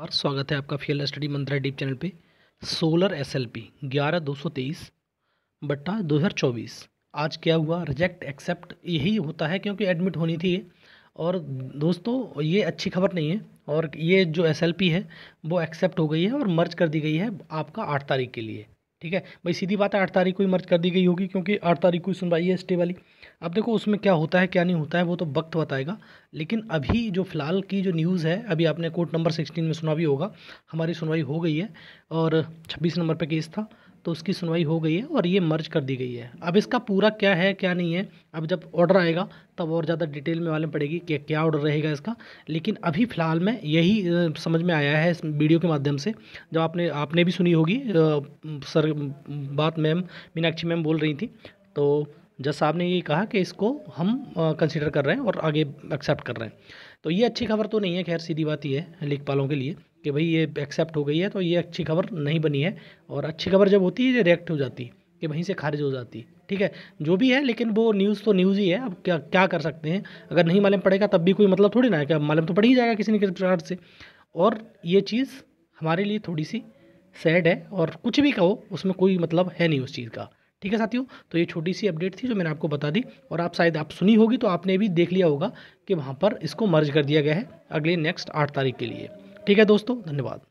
नमस्कार स्वागत है आपका field study Mantra deep channel पे सोलर एस एल पी ग्यारह दो सौ तेईस बट्टा दो हज़ार चौबीस आज क्या हुआ रिजेक्ट एक्सेप्ट यही होता है क्योंकि एडमिट होनी थी ये और दोस्तों ये अच्छी खबर नहीं है और ये जो एस एल पी है वो एक्सेप्ट हो गई है और मर्ज कर दी गई है आपका आठ तारीख के लिए ठीक है भाई सीधी बात है आठ तारीख को ही मर्ज कर दी गई होगी क्योंकि आठ तारीख को ही सुनवाई है स्टे वाली अब देखो उसमें क्या होता है क्या नहीं होता है वो तो वक्त बताएगा लेकिन अभी जो फ़िलहाल की जो न्यूज़ है अभी आपने कोर्ट नंबर सिक्सटीन में सुना भी होगा हमारी सुनवाई हो गई है और छब्बीस नंबर पर केस था तो उसकी सुनवाई हो गई है और ये मर्ज कर दी गई है अब इसका पूरा क्या है क्या नहीं है अब जब ऑर्डर आएगा तब और ज़्यादा डिटेल में मालूम पड़ेगी कि क्या ऑर्डर रहेगा इसका लेकिन अभी फ़िलहाल में यही समझ में आया है इस वीडियो के माध्यम से जब आपने आपने भी सुनी होगी सर बात मैम मीनाक्षी मैम बोल रही थी तो जज साहब ने ये कहा कि इसको हम कंसिडर कर रहे हैं और आगे एक्सेप्ट कर रहे हैं तो ये अच्छी खबर तो नहीं है खैर सीधी बात ये है लेखपालों के लिए कि भाई ये एक्सेप्ट हो गई है तो ये अच्छी खबर नहीं बनी है और अच्छी खबर जब होती है ये रिएक्ट हो जाती है कि वहीं से खारिज हो जाती ठीक है जो भी है लेकिन वो न्यूज़ तो न्यूज़ ही है अब क्या क्या कर सकते हैं अगर नहीं मालूम पड़ेगा तब भी कोई मतलब थोड़ी ना है क्या मालूम तो पड़ ही जाएगा किसी न किसी प्रकार से और ये चीज़ हमारे लिए थोड़ी सी सैड है और कुछ भी कहो उसमें कोई मतलब है नहीं उस चीज़ का ठीक है साथियों तो ये छोटी सी अपडेट थी जो मैंने आपको बता दी और आप शायद आप सुनी होगी तो आपने भी देख लिया होगा कि वहाँ पर इसको मर्ज कर दिया गया है अगले नेक्स्ट आठ तारीख के लिए ठीक है दोस्तों धन्यवाद